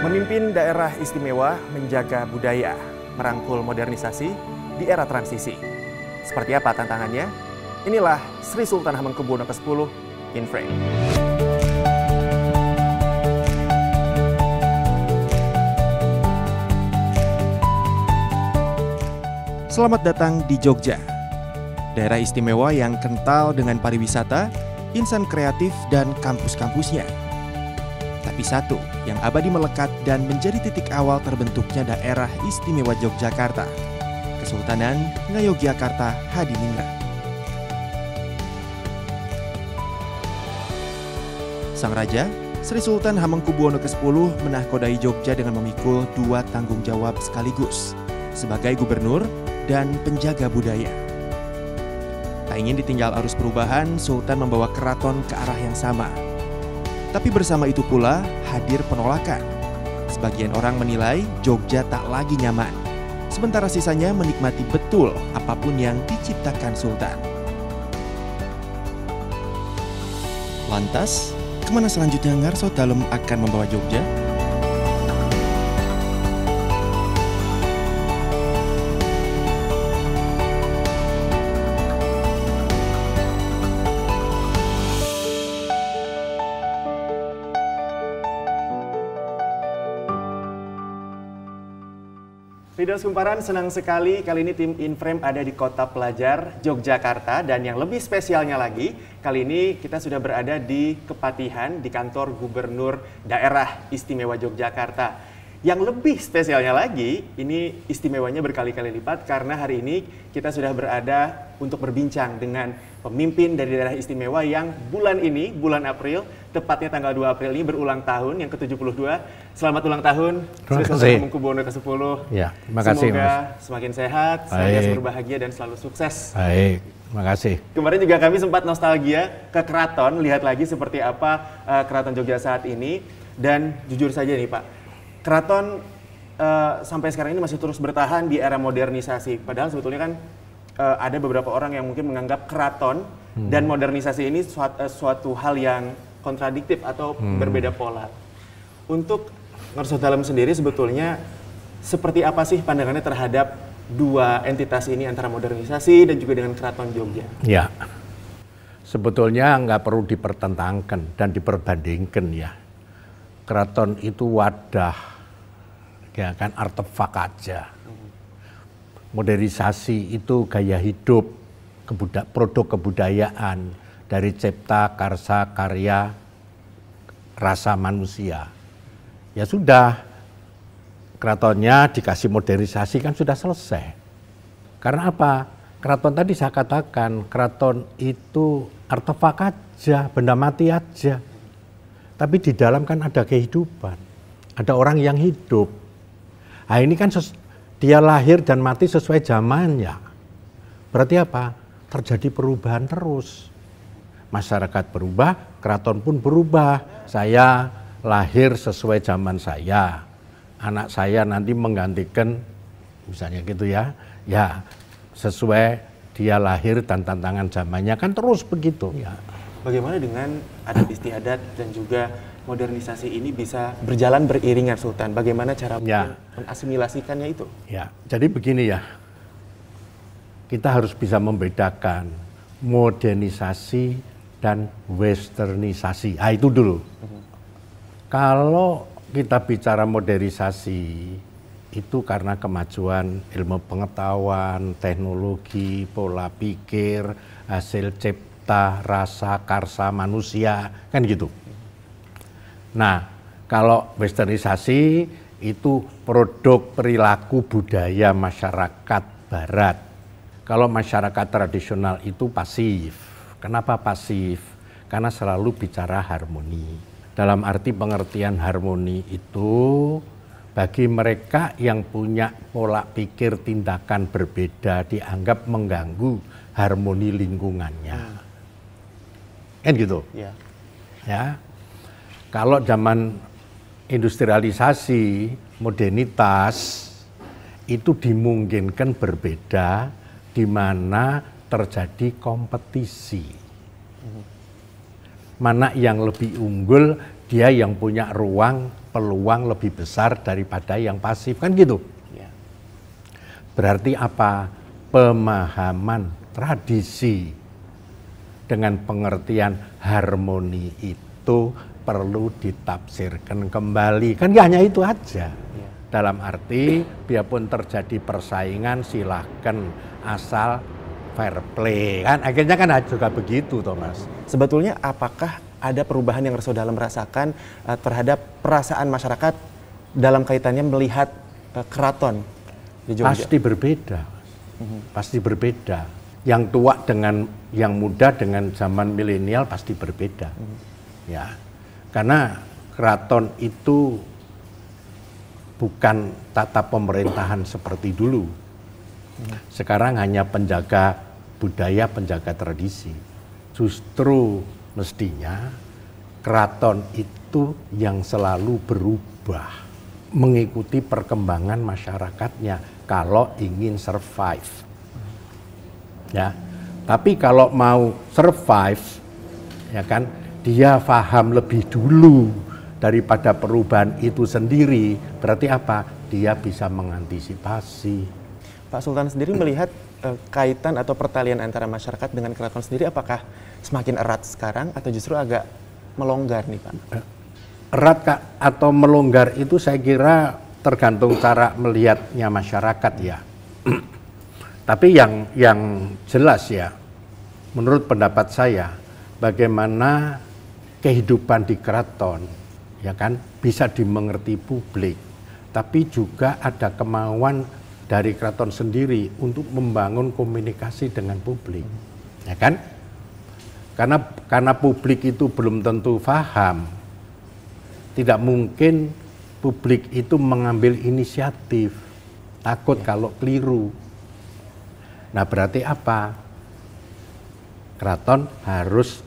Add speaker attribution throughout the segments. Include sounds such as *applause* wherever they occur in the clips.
Speaker 1: Memimpin daerah istimewa menjaga budaya, merangkul modernisasi di era transisi. Seperti apa tantangannya? Inilah Sri Sultan Hamengkubuwono ke-10 in frame. Selamat datang di Jogja. Daerah istimewa yang kental dengan pariwisata, insan kreatif dan kampus-kampusnya. Tapi satu, yang abadi melekat dan menjadi titik awal terbentuknya daerah istimewa Yogyakarta, Kesultanan Ngayogyakarta Hadiningrat. Sang Raja, Sri Sultan Hamengkubuwono ke-10 menahkodai Jogja dengan memikul dua tanggung jawab sekaligus, sebagai gubernur dan penjaga budaya. Tak ingin ditinggal arus perubahan, Sultan membawa keraton ke arah yang sama, tapi bersama itu pula hadir penolakan. Sebagian orang menilai Jogja tak lagi nyaman. Sementara sisanya menikmati betul apapun yang diciptakan Sultan. Lantas, kemana selanjutnya Ngarso Dalem akan membawa Jogja? Video Kumparan senang sekali kali ini tim Inframe ada di Kota Pelajar Yogyakarta dan yang lebih spesialnya lagi kali ini kita sudah berada di Kepatihan di kantor Gubernur Daerah Istimewa Yogyakarta. Yang lebih spesialnya lagi ini istimewanya berkali-kali lipat karena hari ini kita sudah berada untuk berbincang dengan pemimpin dari daerah istimewa yang bulan ini bulan April tepatnya tanggal 2 April ini berulang tahun yang ke-72. Selamat ulang tahun. Terima kasih. ke-10. Ya, terima kasih. Semoga mas. semakin sehat, semakin berbahagia dan selalu sukses.
Speaker 2: Baik. Terima kasih.
Speaker 1: Kemarin juga kami sempat nostalgia ke keraton, lihat lagi seperti apa uh, keraton Jogja saat ini. Dan jujur saja nih Pak, keraton uh, sampai sekarang ini masih terus bertahan di era modernisasi. Padahal sebetulnya kan uh, ada beberapa orang yang mungkin menganggap keraton hmm. dan modernisasi ini suatu, uh, suatu hal yang kontradiktif atau hmm. berbeda pola. Untuk dalam sendiri sebetulnya seperti apa sih pandangannya terhadap dua entitas ini antara modernisasi dan juga dengan keraton Jogja?
Speaker 2: Ya, sebetulnya nggak perlu dipertentangkan dan diperbandingkan ya. Keraton itu wadah, ya kan artefak aja. Modernisasi itu gaya hidup, produk kebudayaan, dari cipta, karsa, karya, rasa manusia. Ya sudah, keratonnya dikasih modernisasi kan sudah selesai. Karena apa? Keraton tadi saya katakan, keraton itu artefak aja, benda mati aja. Tapi di dalam kan ada kehidupan, ada orang yang hidup. Nah ini kan dia lahir dan mati sesuai zamannya. Berarti apa? Terjadi perubahan terus masyarakat berubah, keraton pun berubah. Saya lahir sesuai zaman saya. Anak saya nanti menggantikan misalnya gitu ya. Ya, sesuai dia lahir dan tantangan zamannya kan terus begitu ya.
Speaker 1: Bagaimana dengan adat istiadat dan juga modernisasi ini bisa
Speaker 2: berjalan beriringan Sultan? Bagaimana cara ya.
Speaker 1: mengasimilasikannya itu?
Speaker 2: Ya, jadi begini ya. Kita harus bisa membedakan modernisasi dan westernisasi. Ah itu dulu. Kalau kita bicara modernisasi itu karena kemajuan ilmu pengetahuan, teknologi, pola pikir, hasil cipta, rasa, karsa manusia, kan gitu. Nah, kalau westernisasi itu produk perilaku budaya masyarakat barat. Kalau masyarakat tradisional itu pasif Kenapa pasif? Karena selalu bicara harmoni. Dalam arti pengertian harmoni itu bagi mereka yang punya pola pikir tindakan berbeda dianggap mengganggu harmoni lingkungannya. Hmm. Kan gitu. Ya. Ya. Kalau zaman industrialisasi, modernitas itu dimungkinkan berbeda di mana terjadi kompetisi. Mana yang lebih unggul, dia yang punya ruang peluang lebih besar daripada yang pasif kan gitu. Iya. Berarti apa? Pemahaman tradisi dengan pengertian harmoni itu perlu ditafsirkan kembali. Kan gak hanya itu aja. Iya. Dalam arti, biarpun terjadi persaingan, silahkan asal fair play kan akhirnya kan juga begitu Thomas. Sebetulnya apakah ada perubahan
Speaker 1: yang Reso dalam merasakan uh, eh, terhadap perasaan masyarakat dalam kaitannya melihat
Speaker 2: uh, keraton di Jogja? Pasti berbeda. Mm-hmm. Pasti berbeda. Yang tua dengan yang muda dengan zaman milenial pasti berbeda. Mm-hmm. Ya. Karena keraton itu bukan tata pemerintahan seperti dulu. Mhm. Sekarang hanya penjaga budaya penjaga tradisi. Justru mestinya keraton itu yang selalu berubah mengikuti perkembangan masyarakatnya kalau ingin survive. Ya. Tapi kalau mau survive ya kan dia paham lebih dulu daripada perubahan itu sendiri, berarti apa? Dia bisa mengantisipasi.
Speaker 1: Pak Sultan sendiri melihat eh, kaitan atau pertalian antara masyarakat dengan keraton sendiri apakah semakin erat sekarang atau justru agak
Speaker 2: melonggar nih Pak? Eh, erat Kak, atau melonggar itu saya kira tergantung cara melihatnya masyarakat ya. *clears throat* Tapi yang yang jelas ya, menurut pendapat saya, bagaimana kehidupan di keraton ya kan bisa dimengerti publik, tapi juga ada kemauan dari keraton sendiri untuk membangun komunikasi dengan publik, ya kan? Karena karena publik itu belum tentu faham, tidak mungkin publik itu mengambil inisiatif, takut ya. kalau keliru. Nah berarti apa? Keraton harus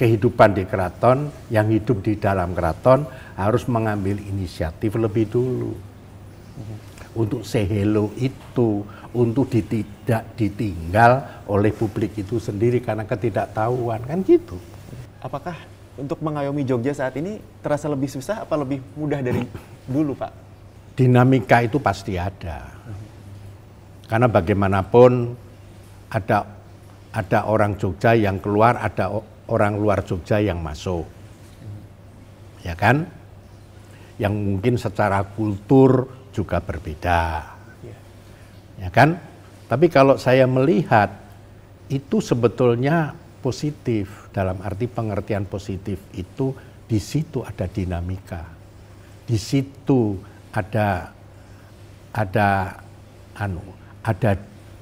Speaker 2: kehidupan di keraton, yang hidup di dalam keraton harus mengambil inisiatif lebih dulu. Mhm untuk say hello itu, untuk tidak ditinggal oleh publik itu sendiri karena ketidaktahuan kan gitu.
Speaker 1: Apakah untuk mengayomi Jogja saat ini terasa lebih susah apa lebih mudah dari dulu, Pak?
Speaker 2: Dinamika itu pasti ada. Karena bagaimanapun ada ada orang Jogja yang keluar, ada orang luar Jogja yang masuk. Ya kan? Yang mungkin secara kultur juga berbeda. Ya kan? Tapi kalau saya melihat itu sebetulnya positif dalam arti pengertian positif itu di situ ada dinamika. Di situ ada ada anu, ada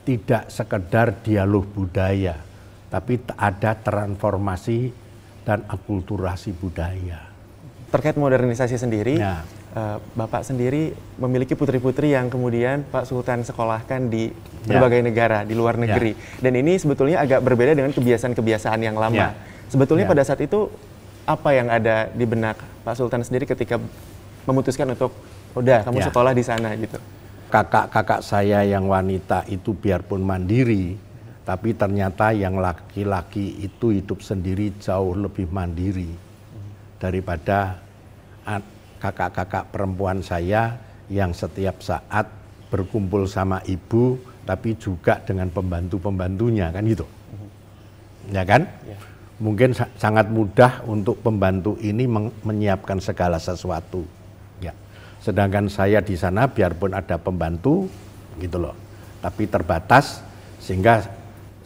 Speaker 2: tidak sekedar dialog budaya, tapi ada transformasi dan akulturasi budaya.
Speaker 1: Terkait modernisasi sendiri, nah Eh, Bapak sendiri memiliki putri-putri yang kemudian Pak Sultan sekolahkan di ya. berbagai negara di luar ya. negeri. Yeah. Dan ini sebetulnya agak berbeda dengan kebiasaan-kebiasaan yang lama. Yeah. Sebetulnya yeah. pada saat itu apa yang ada di benak Pak Sultan sendiri ketika memutuskan untuk udah kamu yeah. sekolah di sana
Speaker 2: gitu. Kakak-kakak saya yang wanita itu biarpun mandiri, tapi ternyata yang laki-laki itu hidup sendiri jauh lebih mandiri daripada kakak-kakak perempuan saya yang setiap saat berkumpul sama ibu tapi juga dengan pembantu-pembantunya kan gitu. Ya kan? Ya. Mungkin sa sangat mudah untuk pembantu ini menyiapkan segala sesuatu. Ya. Sedangkan saya di sana biarpun ada pembantu gitu loh. Tapi terbatas sehingga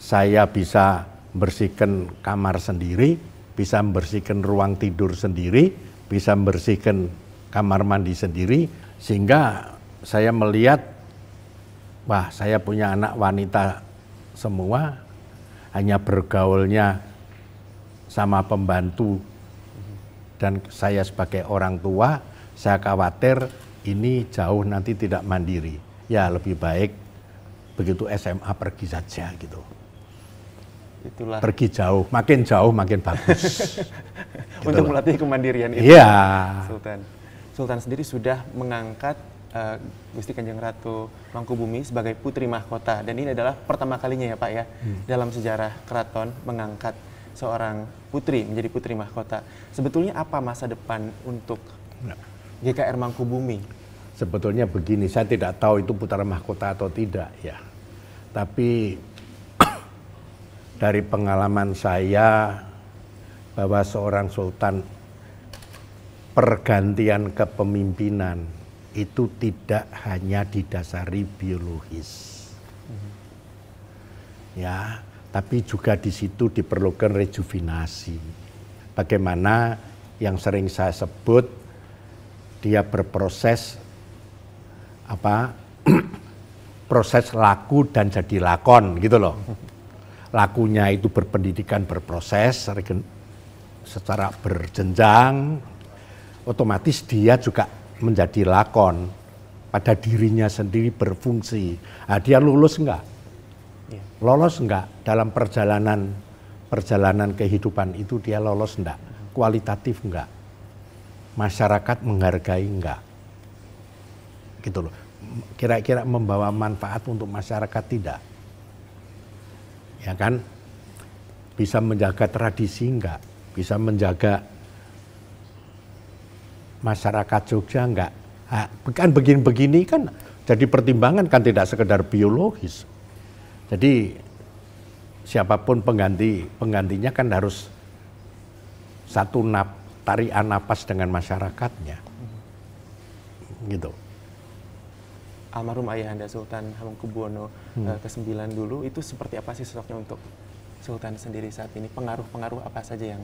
Speaker 2: saya bisa bersihkan kamar sendiri, bisa membersihkan ruang tidur sendiri, bisa membersihkan kamar mandi sendiri sehingga saya melihat wah saya punya anak wanita semua hanya bergaulnya sama pembantu dan saya sebagai orang tua saya khawatir ini jauh nanti tidak mandiri ya lebih baik begitu SMA pergi saja gitu
Speaker 1: itulah pergi
Speaker 2: jauh makin jauh makin bagus *laughs* gitu untuk
Speaker 1: loh. melatih kemandirian itu ya Sultan Sultan sendiri sudah mengangkat uh, Gusti Kanjeng Ratu Mangkubumi sebagai putri mahkota dan ini adalah pertama kalinya ya Pak ya hmm. dalam sejarah keraton mengangkat seorang putri menjadi putri mahkota. Sebetulnya apa masa depan untuk ya. GKR Mangkubumi?
Speaker 2: Sebetulnya begini, saya tidak tahu itu putra mahkota atau tidak ya. Tapi *coughs* dari pengalaman saya bahwa seorang sultan pergantian kepemimpinan itu tidak hanya didasari biologis. Ya, tapi juga di situ diperlukan rejuvenasi. Bagaimana yang sering saya sebut dia berproses apa? *clears throat* proses laku dan jadi lakon gitu loh. Lakunya itu berpendidikan berproses secara berjenjang, otomatis dia juga menjadi lakon pada dirinya sendiri berfungsi. Nah, dia lulus enggak? Iya. Lolos enggak dalam perjalanan perjalanan kehidupan itu dia lolos enggak? Kualitatif enggak? Masyarakat menghargai enggak? Gitu loh. Kira-kira membawa manfaat untuk masyarakat tidak? Ya kan? Bisa menjaga tradisi enggak? Bisa menjaga masyarakat Jogja enggak. Nah, kan begini-begini kan jadi pertimbangan kan tidak sekedar biologis. Jadi siapapun pengganti penggantinya kan harus satu nap tarian napas dengan masyarakatnya. Gitu.
Speaker 1: Almarhum Ayahanda Sultan Hamengkubuwono hmm. Eh, ke-9 dulu itu seperti apa sih sosoknya untuk Sultan sendiri saat ini? Pengaruh-pengaruh apa saja yang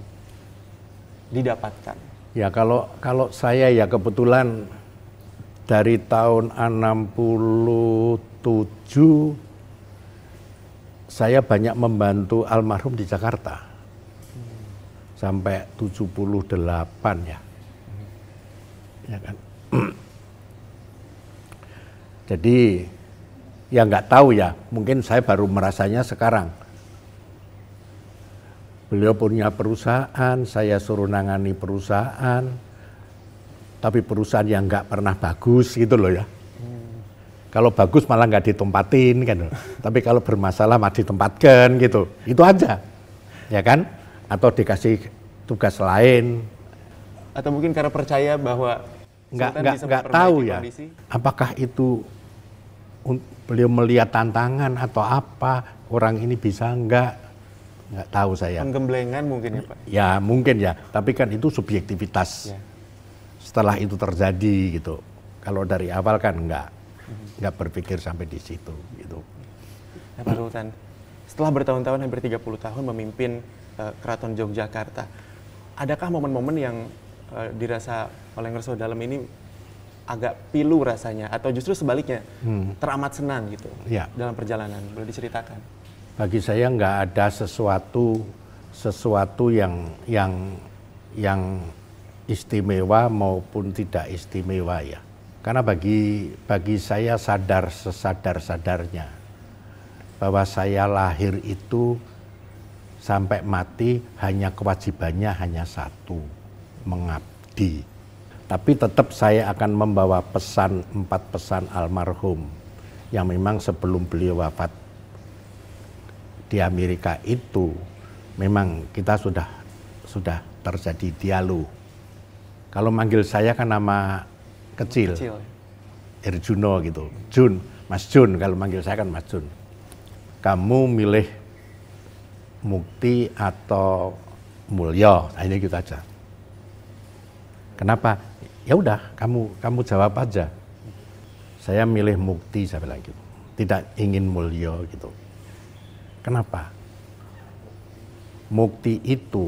Speaker 1: didapatkan?
Speaker 2: Ya kalau kalau saya ya kebetulan dari tahun 67 saya banyak membantu almarhum di Jakarta. Sampai 78 ya. Ya kan. Jadi ya nggak tahu ya, mungkin saya baru merasanya sekarang Beliau punya perusahaan, saya suruh nangani perusahaan, tapi perusahaan yang nggak pernah bagus gitu loh ya. Hmm. Kalau bagus malah nggak ditempatin kan, *laughs* tapi kalau bermasalah malah ditempatkan gitu, itu aja, ya kan? Atau dikasih tugas lain.
Speaker 1: Atau mungkin karena percaya bahwa nggak nggak nggak tahu ya,
Speaker 2: apakah itu beliau melihat tantangan atau apa orang ini bisa nggak nggak tahu saya.
Speaker 1: Penggemblengan mungkin ya Pak?
Speaker 2: Ya mungkin ya, tapi kan itu subjektivitas. Ya. Setelah itu terjadi gitu, kalau dari awal kan nggak nggak berpikir sampai di situ gitu.
Speaker 1: Nah, Pak Sultan, setelah bertahun-tahun hampir 30 tahun memimpin uh, Keraton Yogyakarta, adakah momen-momen yang uh, dirasa oleh Ngerso dalam ini agak pilu rasanya atau justru sebaliknya hmm. teramat senang gitu ya. dalam perjalanan boleh diceritakan
Speaker 2: bagi saya nggak ada sesuatu sesuatu yang yang yang istimewa maupun tidak istimewa ya. Karena bagi bagi saya sadar sesadar-sadarnya bahwa saya lahir itu sampai mati hanya kewajibannya hanya satu, mengabdi. Tapi tetap saya akan membawa pesan empat pesan almarhum yang memang sebelum beliau wafat di Amerika itu memang kita sudah sudah terjadi dialog. Kalau manggil saya kan nama kecil, kecil. Erjuno gitu, Jun, Mas Jun kalau manggil saya kan Mas Jun. Kamu milih Mukti atau Mulyo, Hanya nah, ini gitu aja. Kenapa? Ya udah, kamu kamu jawab aja. Saya milih Mukti, saya bilang gitu. Tidak ingin Mulyo gitu. Kenapa? Mukti itu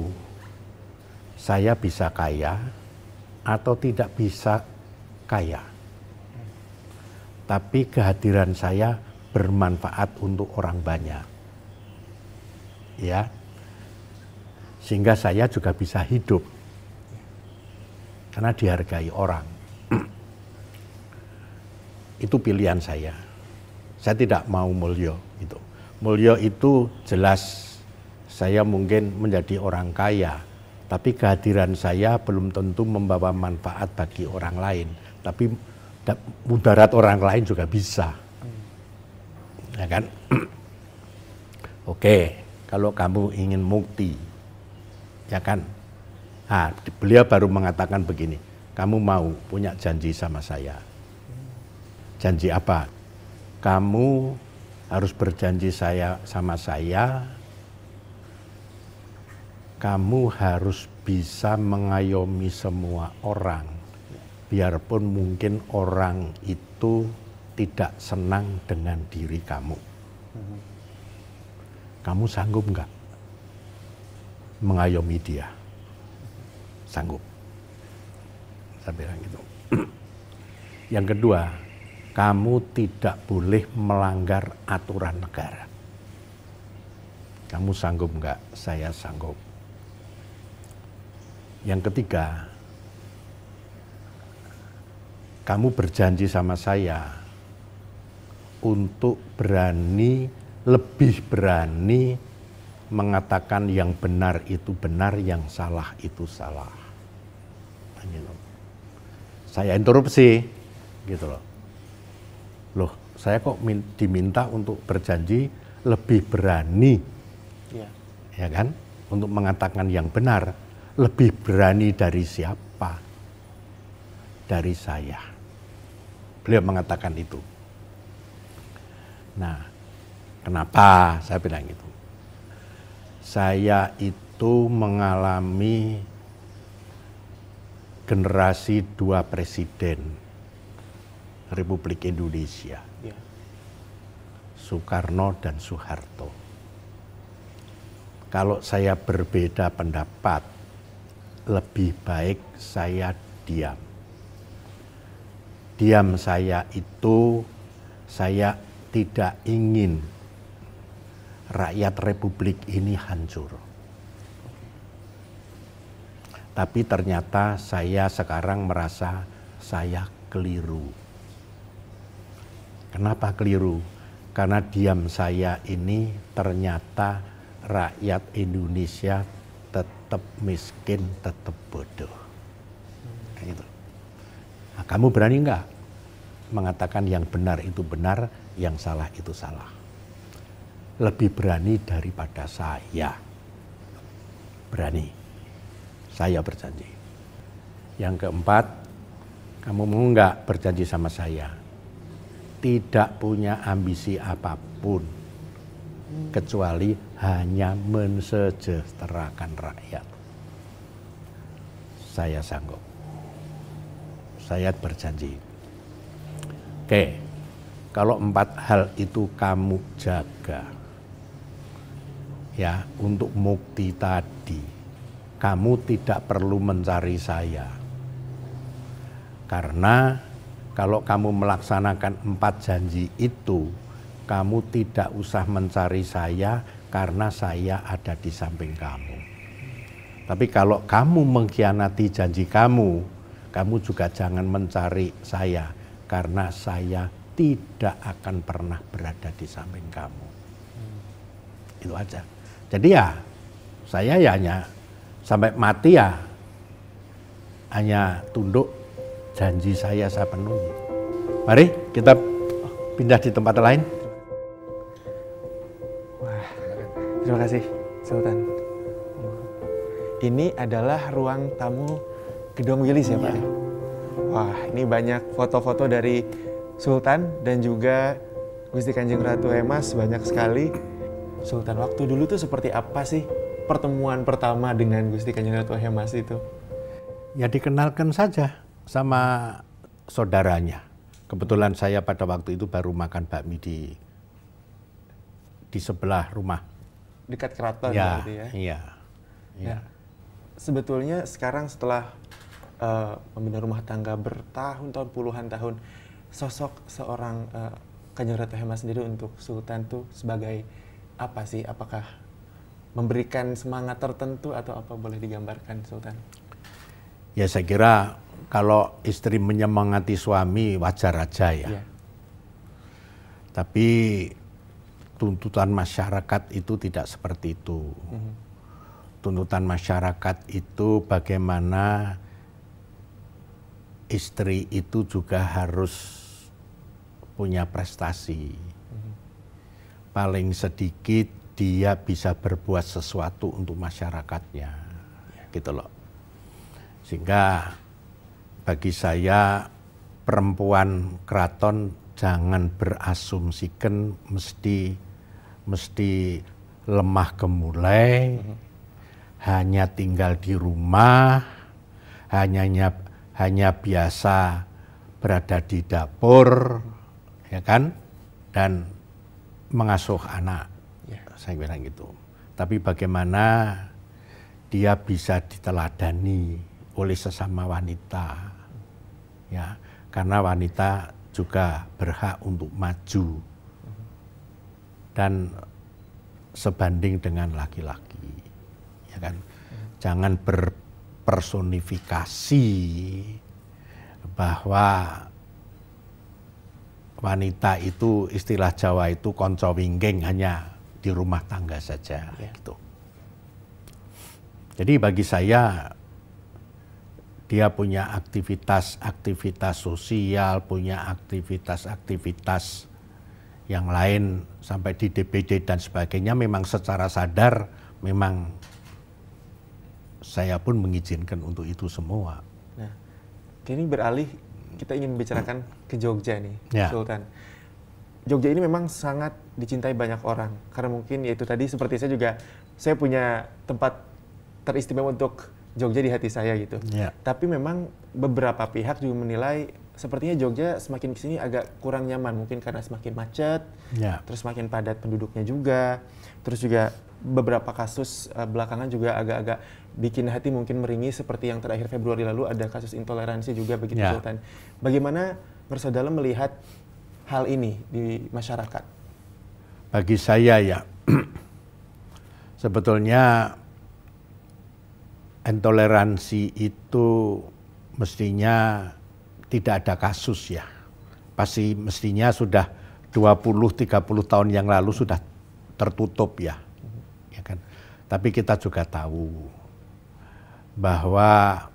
Speaker 2: saya bisa kaya atau tidak bisa kaya. Tapi kehadiran saya bermanfaat untuk orang banyak. Ya. Sehingga saya juga bisa hidup. Karena dihargai orang. *clears throat* itu pilihan saya. Saya tidak mau mulio itu. Mulyo itu jelas saya mungkin menjadi orang kaya, tapi kehadiran saya belum tentu membawa manfaat bagi orang lain. Tapi mudarat orang lain juga bisa, ya kan? *clears throat* Oke, kalau kamu ingin mukti, ya kan? Nah, beliau baru mengatakan begini, kamu mau punya janji sama saya. Janji apa? Kamu harus berjanji saya sama saya kamu harus bisa mengayomi semua orang biarpun mungkin orang itu tidak senang dengan diri kamu kamu sanggup nggak mengayomi dia sanggup saya bilang gitu *clears throat* yang kedua kamu tidak boleh melanggar aturan negara. Kamu sanggup nggak? Saya sanggup. Yang ketiga, kamu berjanji sama saya untuk berani, lebih berani mengatakan yang benar itu benar, yang salah itu salah. Saya interupsi, gitu loh loh saya kok diminta untuk berjanji lebih berani ya, ya kan untuk mengatakan yang benar lebih berani dari siapa dari saya beliau mengatakan itu nah kenapa saya bilang itu saya itu mengalami generasi dua presiden Republik Indonesia. Ya. Soekarno dan Soeharto. Kalau saya berbeda pendapat, lebih baik saya diam. Diam saya itu saya tidak ingin rakyat republik ini hancur. Tapi ternyata saya sekarang merasa saya keliru. Kenapa keliru? Karena diam saya ini ternyata rakyat Indonesia tetap miskin, tetap bodoh. Nah, gitu. nah, kamu berani nggak mengatakan yang benar itu benar, yang salah itu salah? Lebih berani daripada saya. Berani. Saya berjanji. Yang keempat, kamu mau nggak berjanji sama saya? tidak punya ambisi apapun kecuali hanya mensejahterakan rakyat. Saya sanggup. Saya berjanji. Oke, kalau empat hal itu kamu jaga, ya untuk mukti tadi, kamu tidak perlu mencari saya. Karena kalau kamu melaksanakan empat janji itu, kamu tidak usah mencari saya karena saya ada di samping kamu. Tapi kalau kamu mengkhianati janji kamu, kamu juga jangan mencari saya karena saya tidak akan pernah berada di samping kamu. Hmm. Itu aja. Jadi ya, saya ya hanya sampai mati ya hanya tunduk janji saya saya penuhi. Mari kita pindah di tempat lain.
Speaker 1: Wah, terima kasih Sultan. Ini adalah ruang tamu gedung Wilis ya Pak? Ya. Wah, ini banyak foto-foto dari Sultan dan juga Gusti Kanjeng Ratu Hemas banyak sekali. Sultan, waktu dulu tuh seperti apa sih pertemuan pertama dengan Gusti Kanjeng Ratu Hemas itu?
Speaker 2: Ya dikenalkan saja sama saudaranya. Kebetulan saya pada waktu itu baru makan bakmi di di sebelah rumah.
Speaker 1: Dekat keraton ya, berarti ya. Iya. Iya. Nah, sebetulnya sekarang setelah uh, membina rumah tangga bertahun-tahun puluhan tahun, sosok seorang uh, Kanjeng Hema sendiri untuk Sultan tuh sebagai apa sih? Apakah memberikan semangat tertentu atau apa boleh digambarkan Sultan?
Speaker 2: Ya saya kira kalau istri menyemangati suami wajar aja ya. ya. Tapi tuntutan masyarakat itu tidak seperti itu. Hmm. Tuntutan masyarakat itu bagaimana istri itu juga harus punya prestasi. Hmm. Paling sedikit dia bisa berbuat sesuatu untuk masyarakatnya. Ya. Gitu loh. Sehingga bagi saya perempuan keraton jangan berasumsikan mesti mesti lemah gemulai, hmm. hanya tinggal di rumah, hanya hanya biasa berada di dapur, ya kan, dan mengasuh anak, yeah. saya bilang gitu. Tapi bagaimana dia bisa diteladani oleh sesama wanita, ya karena wanita juga berhak untuk maju dan sebanding dengan laki-laki ya kan jangan berpersonifikasi bahwa wanita itu istilah Jawa itu konco wingging hanya di rumah tangga saja ya. gitu. Jadi bagi saya dia punya aktivitas-aktivitas sosial, punya aktivitas-aktivitas yang lain sampai di DPD dan sebagainya memang secara sadar memang saya pun mengizinkan untuk itu semua.
Speaker 1: Nah, kini beralih kita ingin membicarakan ke Jogja nih, ya. Sultan. Jogja ini memang sangat dicintai banyak orang karena mungkin yaitu tadi seperti saya juga saya punya tempat teristimewa untuk Jogja di hati saya gitu. Yeah. Tapi memang beberapa pihak juga menilai sepertinya Jogja semakin kesini agak kurang nyaman mungkin karena semakin macet, yeah. terus semakin padat penduduknya juga, terus juga beberapa kasus uh, belakangan juga agak-agak bikin hati mungkin meringis seperti yang terakhir Februari lalu ada kasus intoleransi juga begitu yeah. Sultan. Bagaimana Dalam melihat hal ini di masyarakat?
Speaker 2: Bagi saya ya, *clears throat* sebetulnya intoleransi itu mestinya tidak ada kasus ya. Pasti mestinya sudah 20-30 tahun yang lalu sudah tertutup ya. ya kan? Tapi kita juga tahu bahwa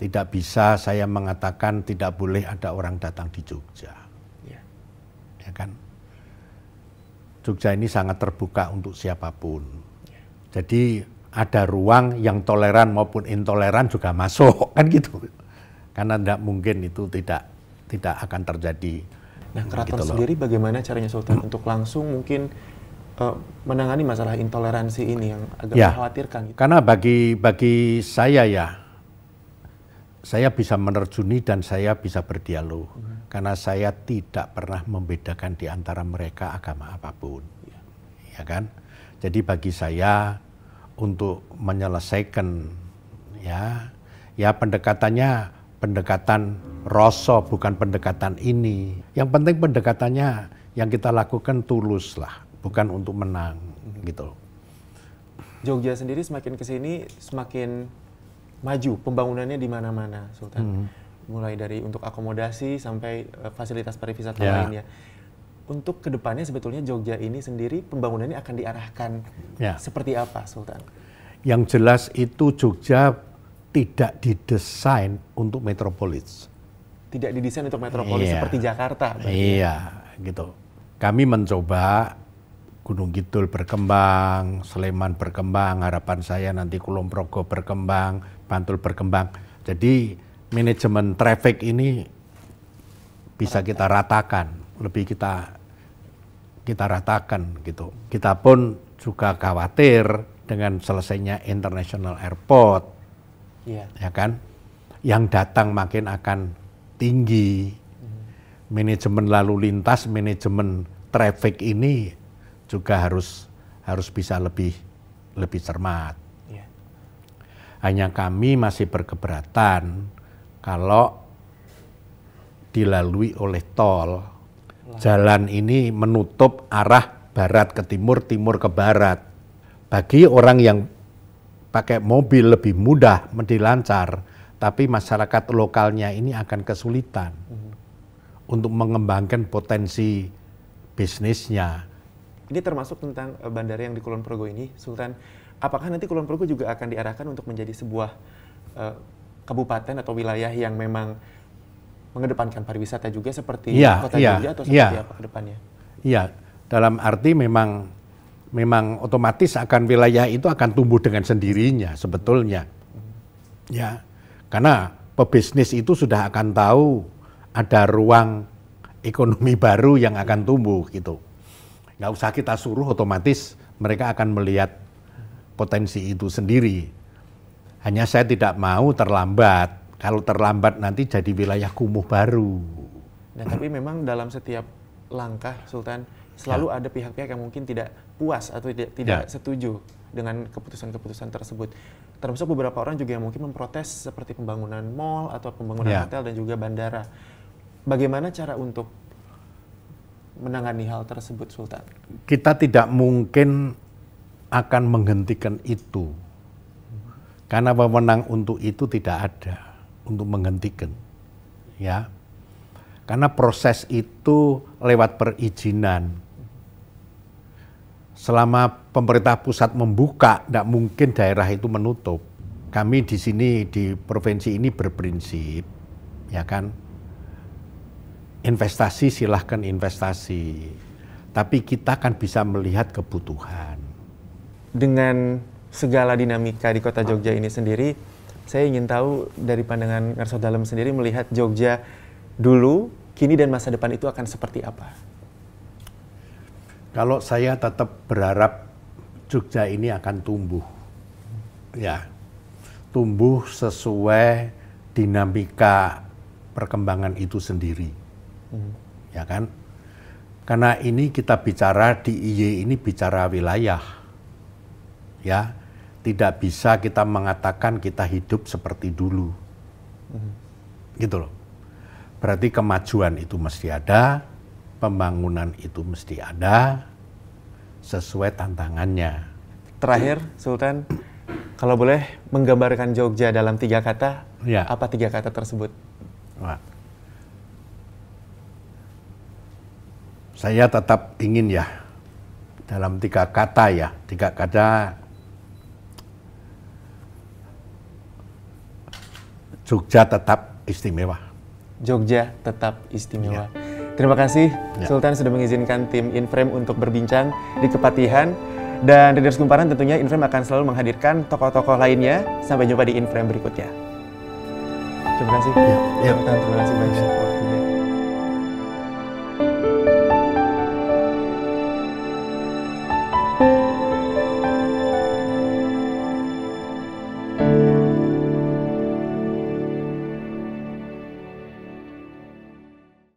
Speaker 2: tidak bisa saya mengatakan tidak boleh ada orang datang di Jogja. Ya, ya kan? Jogja ini sangat terbuka untuk siapapun. Ya. Jadi ada ruang yang toleran maupun intoleran juga masuk *laughs* kan gitu karena tidak mungkin itu tidak tidak akan terjadi nah gitu
Speaker 1: keraton gitu sendiri bagaimana caranya sultan hmm. untuk langsung mungkin uh, menangani masalah intoleransi ini yang
Speaker 2: agak ya, mengkhawatirkan gitu. karena bagi bagi saya ya saya bisa menerjuni dan saya bisa berdialog hmm. karena saya tidak pernah membedakan di antara mereka agama apapun ya, ya kan jadi bagi saya untuk menyelesaikan ya ya pendekatannya pendekatan rosso bukan pendekatan ini yang penting pendekatannya yang kita lakukan tulus lah bukan untuk menang gitu
Speaker 1: Jogja sendiri semakin kesini semakin maju pembangunannya di mana-mana Sultan hmm. mulai dari untuk akomodasi sampai eh, fasilitas pariwisata ya. lainnya untuk kedepannya sebetulnya Jogja ini sendiri pembangunannya akan diarahkan ya. seperti apa, Sultan?
Speaker 2: Yang jelas itu Jogja tidak didesain untuk metropolis.
Speaker 1: Tidak didesain untuk metropolis iya. seperti Jakarta. Ya? Iya,
Speaker 2: gitu. Kami mencoba Gunung Kidul berkembang, Sleman berkembang, harapan saya nanti Kulon Progo berkembang, Bantul berkembang. Jadi manajemen traffic ini bisa kita ratakan lebih kita kita ratakan gitu. Kita pun juga khawatir dengan selesainya international airport, yeah. ya kan? Yang datang makin akan tinggi. Hmm. Manajemen lalu lintas, manajemen traffic ini juga harus harus bisa lebih lebih cermat. Yeah. Hanya kami masih berkeberatan kalau dilalui oleh tol Jalan ini menutup arah barat ke timur, timur ke barat. Bagi orang yang pakai mobil lebih mudah, lebih tapi masyarakat lokalnya ini akan kesulitan hmm. untuk mengembangkan potensi bisnisnya.
Speaker 1: Ini termasuk tentang eh, bandara yang di Kulon Progo ini, Sultan. Apakah nanti Kulon Progo juga akan diarahkan untuk menjadi sebuah uh, kabupaten atau wilayah yang memang mengedepankan pariwisata juga seperti ya, kota ya, Jogja atau iya. seperti ya. apa kedepannya?
Speaker 2: Iya, dalam arti memang memang otomatis akan wilayah itu akan tumbuh dengan sendirinya sebetulnya. Ya. Karena pebisnis itu sudah akan tahu ada ruang ekonomi *laughs* baru yang akan tumbuh gitu. Nggak usah kita suruh otomatis mereka akan melihat potensi itu sendiri. Hanya saya tidak mau terlambat kalau terlambat nanti jadi wilayah kumuh baru.
Speaker 1: Nah, tapi memang dalam setiap langkah Sultan selalu ya. ada pihak-pihak yang mungkin tidak puas atau tidak tidak ya. setuju dengan keputusan-keputusan tersebut. Termasuk beberapa orang juga yang mungkin memprotes seperti pembangunan mall atau pembangunan ya. hotel dan juga bandara. Bagaimana cara untuk menangani hal tersebut Sultan?
Speaker 2: Kita tidak mungkin akan menghentikan itu. Karena wewenang untuk itu tidak ada untuk menghentikan ya karena proses itu lewat perizinan selama pemerintah pusat membuka tidak mungkin daerah itu menutup kami di sini di provinsi ini berprinsip ya kan investasi silahkan investasi tapi kita kan bisa melihat kebutuhan
Speaker 1: dengan segala dinamika di kota Jogja ini sendiri saya ingin tahu dari pandangan Ngarso Dalam sendiri melihat Jogja dulu, kini dan masa depan itu akan seperti apa?
Speaker 2: Kalau saya tetap berharap Jogja ini akan tumbuh. Ya. Tumbuh sesuai dinamika perkembangan itu sendiri. Hmm. Ya kan? Karena ini kita bicara di IY ini bicara wilayah. Ya tidak bisa kita mengatakan kita hidup seperti dulu. Hmm. Gitu loh. Berarti kemajuan itu mesti ada, pembangunan itu mesti ada sesuai tantangannya.
Speaker 1: Terakhir, Sultan, kalau boleh menggambarkan Jogja dalam
Speaker 2: tiga kata, ya. apa
Speaker 1: tiga kata tersebut?
Speaker 2: Wah. Saya tetap ingin ya, dalam tiga kata ya, tiga kata Jogja tetap istimewa.
Speaker 1: Jogja tetap istimewa. Ya. Terima kasih ya. Sultan sudah mengizinkan tim Inframe untuk berbincang di Kepatihan. Dan Readers Kumparan tentunya Inframe akan selalu menghadirkan tokoh-tokoh lainnya. Sampai jumpa di Inframe berikutnya. Terima kasih. Ya, ya. terima kasih banyak.